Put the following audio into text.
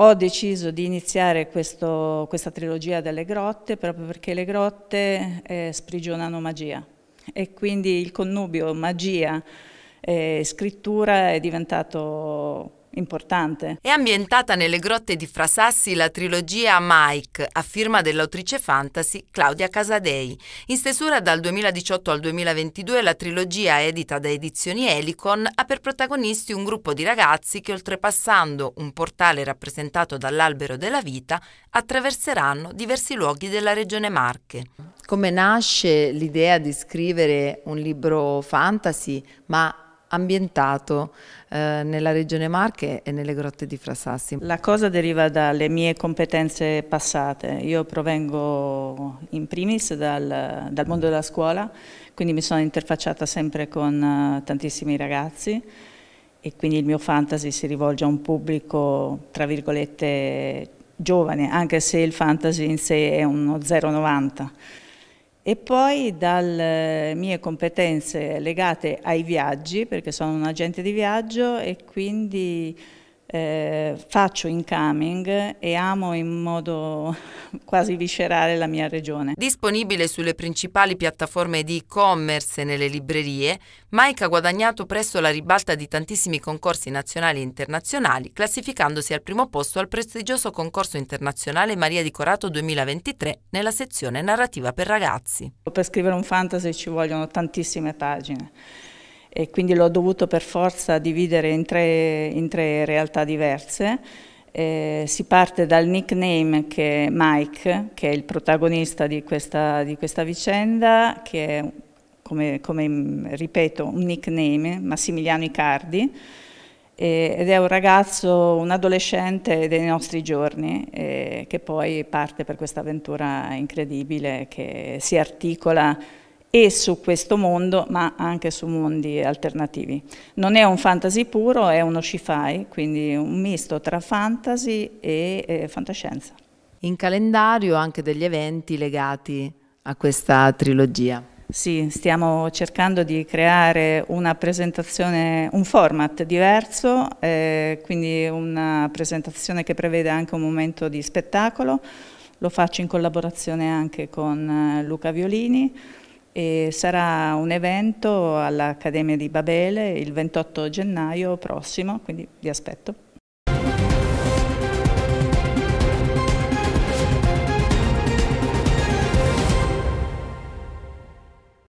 Ho deciso di iniziare questo, questa trilogia delle grotte proprio perché le grotte eh, sprigionano magia e quindi il connubio magia e eh, scrittura è diventato importante. È ambientata nelle grotte di Frasassi la trilogia Mike, a firma dell'autrice fantasy Claudia Casadei. In stesura dal 2018 al 2022 la trilogia edita da Edizioni Helicon ha per protagonisti un gruppo di ragazzi che oltrepassando un portale rappresentato dall'albero della vita attraverseranno diversi luoghi della regione Marche. Come nasce l'idea di scrivere un libro fantasy, ma ambientato eh, nella regione Marche e nelle grotte di Frassassi. La cosa deriva dalle mie competenze passate. Io provengo in primis dal, dal mondo della scuola, quindi mi sono interfacciata sempre con eh, tantissimi ragazzi e quindi il mio fantasy si rivolge a un pubblico, tra virgolette, giovane, anche se il fantasy in sé è uno 090 e poi dalle eh, mie competenze legate ai viaggi, perché sono un agente di viaggio e quindi eh, faccio incoming e amo in modo quasi viscerale la mia regione. Disponibile sulle principali piattaforme di e-commerce e nelle librerie, Mike ha guadagnato presso la ribalta di tantissimi concorsi nazionali e internazionali, classificandosi al primo posto al prestigioso concorso internazionale Maria di Corato 2023 nella sezione narrativa per ragazzi. Per scrivere un fantasy ci vogliono tantissime pagine e quindi l'ho dovuto per forza dividere in tre, in tre realtà diverse. Eh, si parte dal nickname che è Mike, che è il protagonista di questa, di questa vicenda, che è, come, come, ripeto, un nickname, Massimiliano Icardi, eh, ed è un ragazzo, un adolescente dei nostri giorni, eh, che poi parte per questa avventura incredibile che si articola e su questo mondo, ma anche su mondi alternativi. Non è un fantasy puro, è uno sci-fi, quindi un misto tra fantasy e eh, fantascienza. In calendario anche degli eventi legati a questa trilogia. Sì, stiamo cercando di creare una presentazione, un format diverso, eh, quindi una presentazione che prevede anche un momento di spettacolo. Lo faccio in collaborazione anche con eh, Luca Violini e sarà un evento all'Accademia di Babele il 28 gennaio prossimo, quindi vi aspetto.